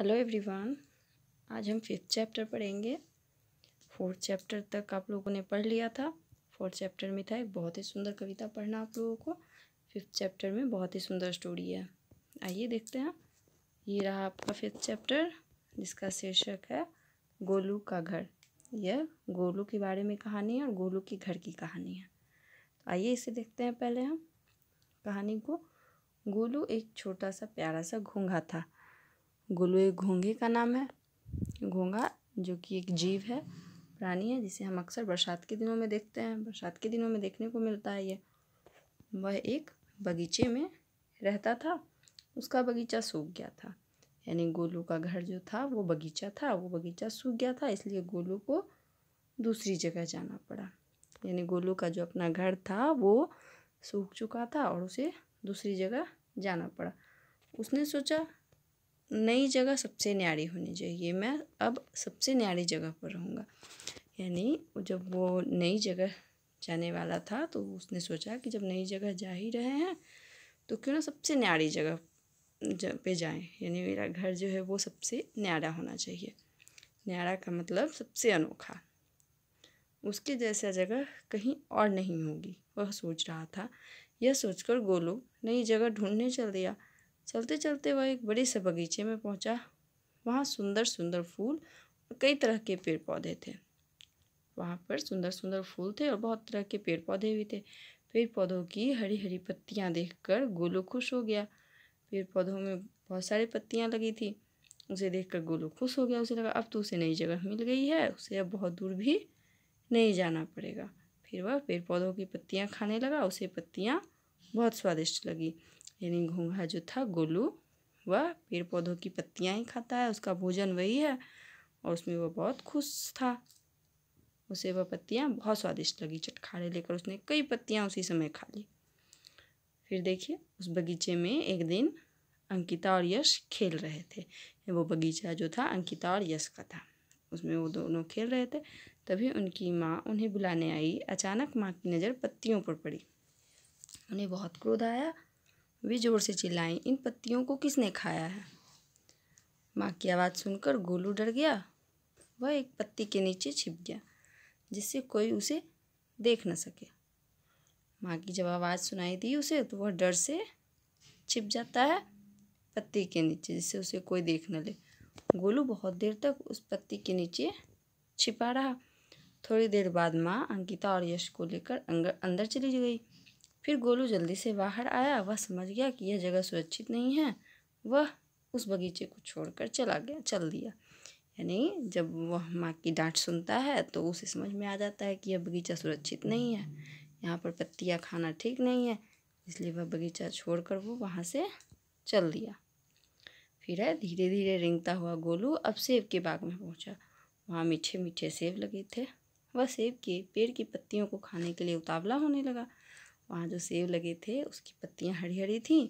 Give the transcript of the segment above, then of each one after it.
hello everyone आज हम fifth chapter पढ़ेंगे फोर्थ चैप्टर तक आप लोगों ने पढ़ लिया था फोर्थ चैप्टर में था एक बहुत ही सुंदर कविता पढ़ना आप लोगों को फिफ्थ चैप्टर में बहुत ही सुंदर स्टोरी है आइए देखते हैं ये रहा आपका फिफ्थ चैप्टर जिसका शीर्षक है गोलू का घर यह गोलू के बारे में कहानी है और गोलू के घर की कहानी है तो आइए इसे देखते हैं पहले हम कहानी को गोलू एक छोटा सा प्यारा सा घूंघा था एक घोंगे का नाम है घोंगा जो कि एक जीव है प्राणी है जिसे हम अक्सर बरसात के दिनों में देखते हैं बरसात के दिनों में देखने को मिलता है ये वह एक बगीचे में रहता था उसका बगीचा सूख गया था यानी गोलू का घर जो था वो बगीचा था वो बगीचा सूख गया था इसलिए गोलू को दूसरी जगह जाना पड़ा यानी गोलू का जो अपना घर था वो सूख चुका था और उसे दूसरी जगह जाना पड़ा उसने सोचा नई जगह सबसे न्यारी होनी चाहिए मैं अब सबसे न्यारी जगह पर रहूँगा यानी जब वो नई जगह जाने वाला था तो उसने सोचा कि जब नई जगह जा ही रहे हैं तो क्यों ना सबसे न्यारी जगह पे जाएं यानी मेरा घर जो है वो सबसे न्यारा होना चाहिए न्यारा का मतलब सबसे अनोखा उसके जैसा जगह कहीं और नहीं होगी वह सोच रहा था यह सोचकर गोलू नई जगह ढूंढने चल दिया चलते चलते वह एक बड़े से बगीचे में पहुंचा वहाँ सुंदर सुंदर फूल और कई तरह के पेड़ पौधे थे वहाँ पर सुंदर सुंदर फूल थे और बहुत तरह के पेड़ पौधे भी थे पेड़ पौधों की हरी हरी पत्तियाँ देखकर गोलू खुश हो गया पेड़ पौधों में बहुत सारी पत्तियाँ लगी थी उसे देखकर गोलू खुश हो गया उसे लगा अब तो उसे नई जगह मिल गई है उसे अब बहुत दूर भी नहीं जाना पड़ेगा फिर वह पेड़ पौधों की पत्तियाँ खाने लगा उसे पत्तियाँ बहुत स्वादिष्ट लगी यानी घोंघा जो था गोलू वह पेड़ पौधों की पत्तियां ही खाता है उसका भोजन वही है और उसमें वह बहुत खुश था उसे वह पत्तियां बहुत स्वादिष्ट लगी चटखाड़े लेकर उसने कई पत्तियां उसी समय खा ली फिर देखिए उस बगीचे में एक दिन अंकिता और यश खेल रहे थे वो बगीचा जो था अंकिता और यश का था उसमें वो दोनों खेल रहे थे तभी उनकी माँ उन्हें बुलाने आई अचानक माँ की नज़र पत्तियों पर पड़ी उन्हें बहुत क्रोध आया वे ज़ोर से चिल्लाई इन पत्तियों को किसने खाया है माँ की आवाज़ सुनकर गोलू डर गया वह एक पत्ती के नीचे छिप गया जिससे कोई उसे देख न सके माँ की जब आवाज़ सुनाई दी उसे तो वह डर से छिप जाता है पत्ती के नीचे जिससे उसे कोई देख न ले गोलू बहुत देर तक उस पत्ती के नीचे छिपा रहा थोड़ी देर बाद माँ अंकिता और यश को लेकर अंदर चली गई फिर गोलू जल्दी से बाहर आया वह समझ गया कि यह जगह सुरक्षित नहीं है वह उस बगीचे को छोड़कर चला गया चल दिया यानी जब वह माँ की डांट सुनता है तो उसे समझ में आ जाता है कि यह बगीचा सुरक्षित नहीं है यहाँ पर पत्तियाँ खाना ठीक नहीं है इसलिए वह बगीचा छोड़कर वो वहाँ से चल दिया फिर है धीरे धीरे रिंगता हुआ गोलू अब सेब के बाग में पहुँचा वहाँ मीठे मीठे सेब लगे थे वह सेब के पेड़ की पत्तियों को खाने के लिए उतावला होने लगा वहाँ जो सेब लगे थे उसकी पत्तियाँ हरी हरी थी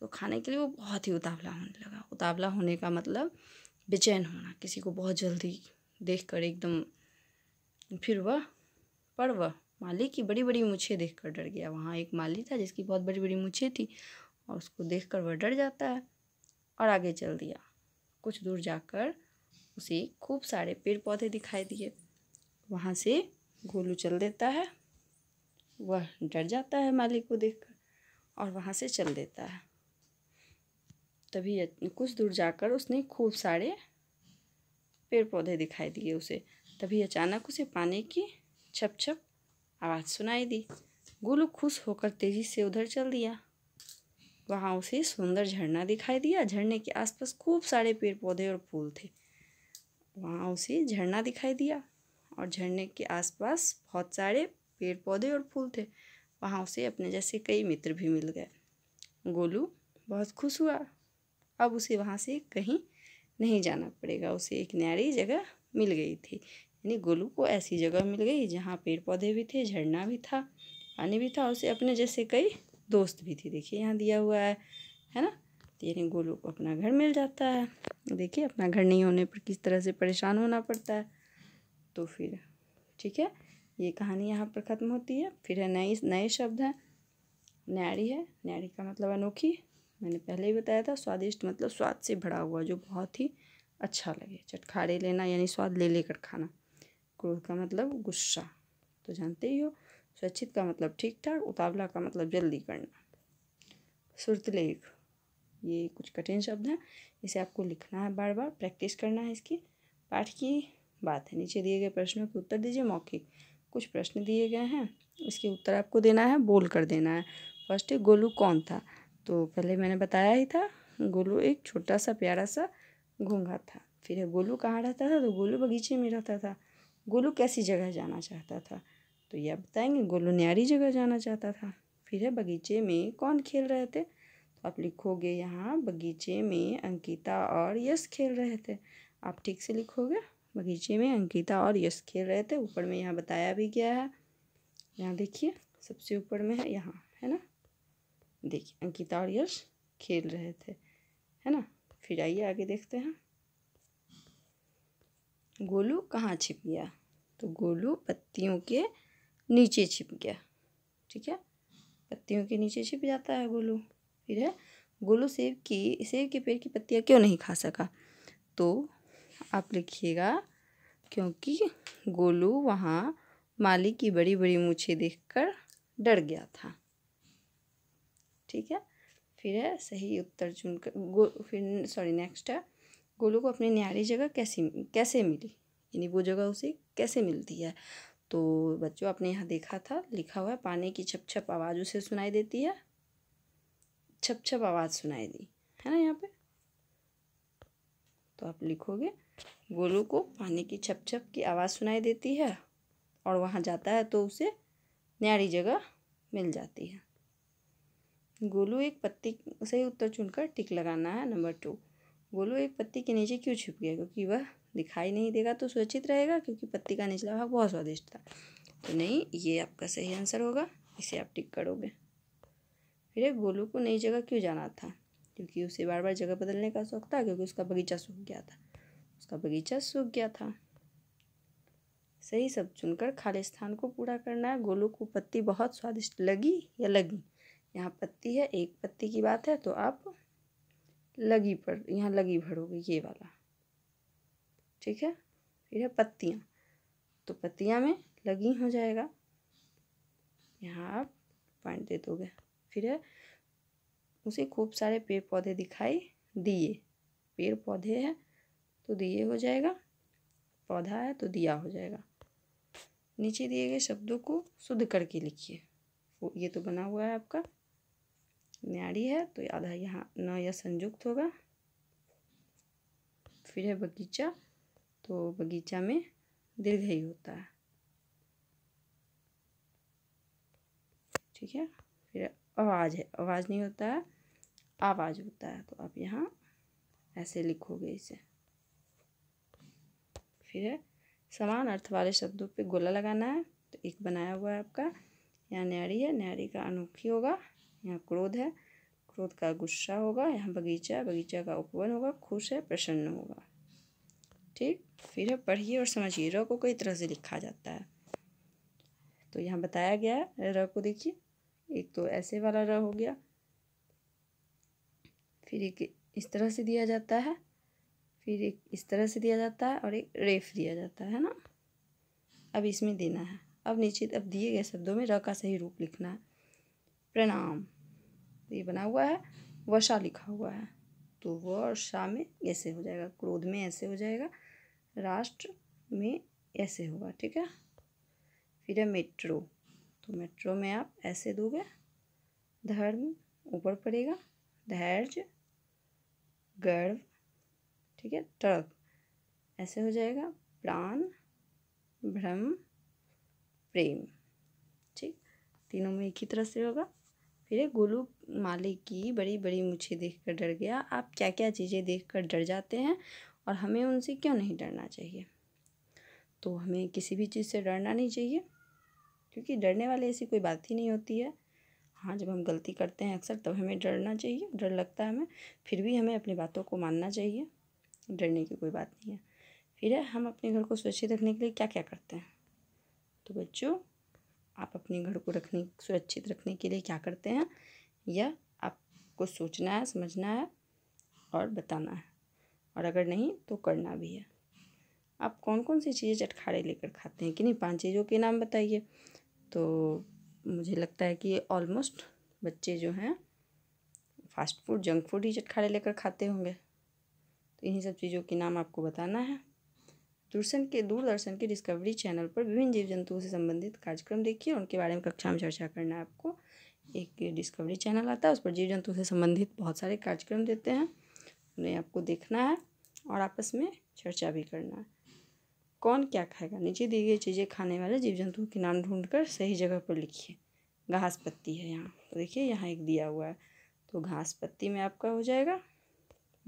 तो खाने के लिए वो बहुत ही उतावला होने लगा उतावला होने का मतलब बेचैन होना किसी को बहुत जल्दी देख कर एकदम फिर वह पर वह माली की बड़ी बड़ी मुछे देख कर डर गया वहाँ एक माली था जिसकी बहुत बड़ी बड़ी मुछे थी और उसको देख कर वह डर जाता है और आगे चल दिया कुछ दूर जाकर उसे खूब सारे पेड़ पौधे दिखाई दिए वहाँ से गोलू चल देता है वह डर जाता है मालिक को देखकर और वहाँ से चल देता है तभी कुछ दूर जाकर उसने खूब सारे पेड़ पौधे दिखाई दिए उसे तभी अचानक उसे पानी की छप छप आवाज़ सुनाई दी गुलू खुश होकर तेज़ी से उधर चल दिया वहाँ उसे सुंदर झरना दिखाई दिया झरने के आसपास खूब सारे पेड़ पौधे और फूल थे वहाँ उसे झरना दिखाई दिया और झरने के आसपास बहुत सारे पेड़ पौधे और फूल थे वहाँ उसे अपने जैसे कई मित्र भी मिल गए गोलू बहुत खुश हुआ अब उसे वहाँ से कहीं नहीं जाना पड़ेगा उसे एक न्यारी जगह मिल गई थी यानी गोलू को ऐसी जगह मिल गई जहाँ पेड़ पौधे भी थे झरना भी था पानी भी था उसे अपने जैसे कई दोस्त भी थे देखिए यहाँ दिया हुआ है है ना तो यानी गोलू को अपना घर मिल जाता है देखिए अपना घर नहीं होने पर किस तरह से परेशान होना पड़ता है तो फिर ठीक है ये कहानी यहाँ पर ख़त्म होती है फिर है नई नए शब्द हैं न्यारी है न्यारी का मतलब अनोखी मैंने पहले ही बताया था स्वादिष्ट मतलब स्वाद से भरा हुआ जो बहुत ही अच्छा लगे चटखारे लेना यानी स्वाद ले लेकर खाना क्रोध का मतलब गुस्सा तो जानते ही हो स्वच्छित का मतलब ठीक ठाक उतावला का मतलब जल्दी करना सुरतलेख ये कुछ कठिन शब्द हैं इसे आपको लिखना है बार बार प्रैक्टिस करना है इसकी पाठ की बात है नीचे दिए गए प्रश्नों के उत्तर दीजिए मौखिक कुछ प्रश्न दिए गए हैं इसके उत्तर आपको देना है बोल कर देना है फर्स्ट गोलू कौन था तो पहले मैंने बताया ही था गोलू एक छोटा सा प्यारा सा घूंघा था फिर गोलू कहाँ रहता था तो गोलू बगीचे में रहता था गोलू कैसी जगह जाना चाहता था तो यह बताएंगे गोलू न्यारी जगह जाना चाहता था फिर है बगीचे में कौन खेल रहे थे तो आप लिखोगे यहाँ बगीचे में अंकिता और यश खेल रहे थे आप ठीक से लिखोगे बगीचे में अंकिता और यश खेल रहे थे ऊपर में यहाँ बताया भी गया है यहाँ देखिए सबसे ऊपर में है यहाँ है ना देखिए अंकिता और यश खेल रहे थे है ना फिर आइए आगे देखते हैं गोलू कहाँ छिप गया तो गोलू पत्तियों के नीचे छिप गया ठीक है पत्तियों के नीचे छिप जाता है गोलू फिर है गोलू सेब की सेब के पेड़ की पत्तियाँ क्यों नहीं खा सका तो आप लिखिएगा क्योंकि गोलू वहाँ माली की बड़ी बड़ी मूछें देखकर डर गया था ठीक है फिर है सही उत्तर चुनकर गो फिर सॉरी नेक्स्ट है गोलू को अपनी न्यारी जगह कैसी कैसे मिली यानी वो जगह उसे कैसे मिलती है तो बच्चों आपने यहाँ देखा था लिखा हुआ है पानी की छप छप आवाज़ उसे सुनाई देती है छप छप आवाज़ सुनाई दी है ना यहाँ पे तो आप लिखोगे गोलू को पानी की छप छप की आवाज़ सुनाई देती है और वहाँ जाता है तो उसे न्यारी जगह मिल जाती है गोलू एक पत्ती सही उत्तर चुनकर टिक लगाना है नंबर टू गोलू एक पत्ती के नीचे क्यों छिप गया क्योंकि वह दिखाई नहीं देगा तो सुरक्षित रहेगा क्योंकि पत्ती का निचला भाग बहुत स्वादिष्ट था तो नहीं ये आपका सही आंसर होगा इसे आप टिक करोगे फिर गोलू को नई जगह क्यों जाना था क्योंकि उसे बार बार जगह बदलने का शौक था क्योंकि उसका बगीचा सूख गया था उसका बगीचा सूख गया था सही सब चुनकर स्थान को पूरा करना है गोलू को पत्ती बहुत स्वादिष्ट लगी या लगी यहाँ पत्ती है एक पत्ती की बात है तो आप लगी पर यहाँ लगी भरोगे ये वाला ठीक है फिर है पत्तियाँ तो पत्तियाँ में लगी हो जाएगा यहाँ आप पॉइंट दे दोगे फिर है उसे खूब सारे पेड़ पौधे दिखाई दिए पेड़ पौधे हैं तो दिए हो जाएगा पौधा है तो दिया हो जाएगा नीचे दिए गए शब्दों को शुद्ध करके लिखिए ये तो बना हुआ है आपका न्याड़ी है तो आधा यहाँ न या संयुक्त होगा फिर है बगीचा तो बगीचा में दीर्घ ही होता है ठीक है फिर आवाज़ है आवाज़ नहीं होता है आवाज़ होता है तो आप यहाँ ऐसे लिखोगे इसे फिर है समान अर्थ वाले शब्दों पे गोला लगाना है तो एक बनाया हुआ है आपका यहाँ न्यारी है न्यारी का अनोखी होगा यहाँ क्रोध है क्रोध का गुस्सा होगा यहाँ बगीचा है बगीचा का उपवन होगा खुश है प्रसन्न होगा ठीक फिर है पढ़िए और समझिए र को कई तरह से लिखा जाता है तो यहाँ बताया गया है र को देखिए एक तो ऐसे वाला र हो गया फिर एक इस तरह से दिया जाता है फिर एक इस तरह से दिया जाता है और एक रेफ दिया जाता है ना अब इसमें देना है अब निश्चित अब दिए गए शब्दों में र का सही रूप लिखना है प्रणाम तो ये बना हुआ है वर्षा लिखा हुआ है तो व और शा में ऐसे हो जाएगा क्रोध में ऐसे हो जाएगा राष्ट्र में ऐसे होगा ठीक है फिर है मेट्रो तो मेट्रो में आप ऐसे दोगे धर्म ऊपर पड़ेगा धैर्य गर्व ठीक है ट्रक ऐसे हो जाएगा प्राण भ्रम प्रेम ठीक तीनों में एक ही तरह से होगा फिर गोलू मालिक की बड़ी बड़ी मुझे देख कर डर गया आप क्या क्या चीज़ें देख कर डर जाते हैं और हमें उनसे क्यों नहीं डरना चाहिए तो हमें किसी भी चीज़ से डरना नहीं चाहिए क्योंकि डरने वाले ऐसी कोई बात ही नहीं होती है हाँ जब हम गलती करते हैं अक्सर तब हमें डरना चाहिए डर लगता है हमें फिर भी हमें अपनी बातों को मानना चाहिए डरने की कोई बात नहीं है फिर है हम अपने घर को सुरक्षित रखने के लिए क्या क्या करते हैं तो बच्चों आप अपने घर को रखने सुरक्षित रखने के लिए क्या करते हैं यह आपको सोचना है समझना है और बताना है और अगर नहीं तो करना भी है आप कौन कौन सी चीज़ें चटखाड़े लेकर खाते हैं कि नहीं पांच चीज़ों के नाम बताइए तो मुझे लगता है कि ऑलमोस्ट बच्चे जो हैं फास्ट फूड जंक फूड ही चटखाड़े लेकर खाते होंगे तो इन्हीं सब चीज़ों के नाम आपको बताना है दूरदर्शन के दूरदर्शन के डिस्कवरी चैनल पर विभिन्न जीव जंतुओं से संबंधित कार्यक्रम देखिए उनके बारे में कक्षा में चर्चा करना है आपको एक डिस्कवरी चैनल आता है उस पर जीव जंतु से संबंधित बहुत सारे कार्यक्रम देते हैं उन्हें आपको देखना है और आपस में चर्चा भी करना है कौन क्या खाएगा नीचे दी गई चीज़ें खाने वाले जीव जंतुओं के नाम कर सही जगह पर लिखिए घास पत्ती है यहाँ तो देखिए यहाँ एक दिया हुआ है तो घास पत्ती में आपका हो जाएगा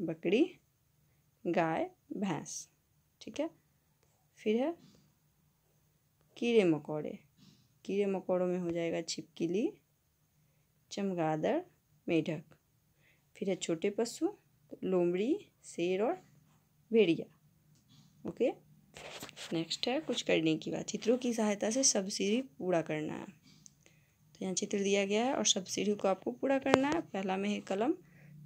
बकरी गाय भैंस ठीक है फिर है कीड़े मकोड़े कीड़े मकोड़ों में हो जाएगा छिपकली चमगादड़ मेढक फिर है छोटे पशु लोमड़ी शेर और भेड़िया ओके नेक्स्ट है कुछ करने की बात चित्रों की सहायता से सब सीढ़ी पूरा करना है तो यहाँ चित्र दिया गया है और सब सीढ़ी को आपको पूरा करना है पहला में है कलम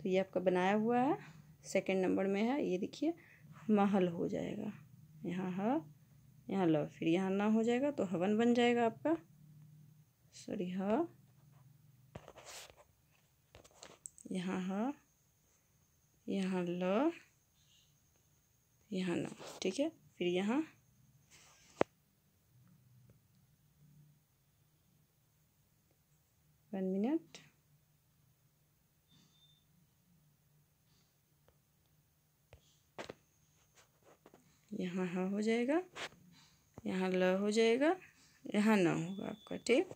तो ये आपका बनाया हुआ है सेकंड नंबर में है ये देखिए महल हो जाएगा यहाँ ह यहाँ ल फिर यहाँ ना हो जाएगा तो हवन बन जाएगा आपका सॉरी ह यहाँ ह यहाँ ल यहाँ ना ठीक है फिर यहाँ वन मिनट यहाँ हाँ हो जाएगा यहाँ ल हो जाएगा यहाँ न होगा आपका ठीक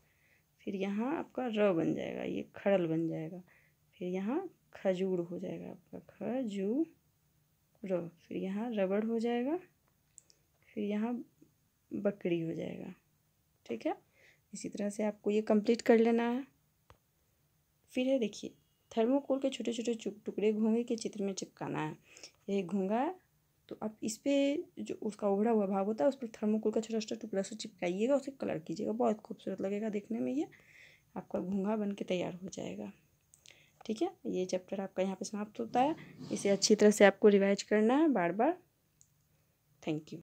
फिर यहाँ आपका र बन जाएगा ये खड़ल बन जाएगा फिर यहाँ खजूर हो जाएगा आपका खजूर फिर यहाँ रबड़ हो जाएगा फिर यहाँ बकरी हो जाएगा ठीक है इसी तरह से आपको ये कंप्लीट कर लेना है फिर है देखिए थर्मोकोल के छोटे छोटे टुकड़े घोंगे के चित्र में चिपकाना है यही घोंगा तो आप इस पर जो उसका उभरा हुआ भाग होता है उस पर थर्मोकोल का छोटा छोटा टुकड़ा से चिपकाइएगा उसे कलर कीजिएगा बहुत खूबसूरत लगेगा देखने में ये आपका घूंघा बन के तैयार हो जाएगा ठीक है ये चैप्टर आपका यहाँ पे समाप्त होता है इसे अच्छी तरह से आपको रिवाइज करना है बार बार थैंक यू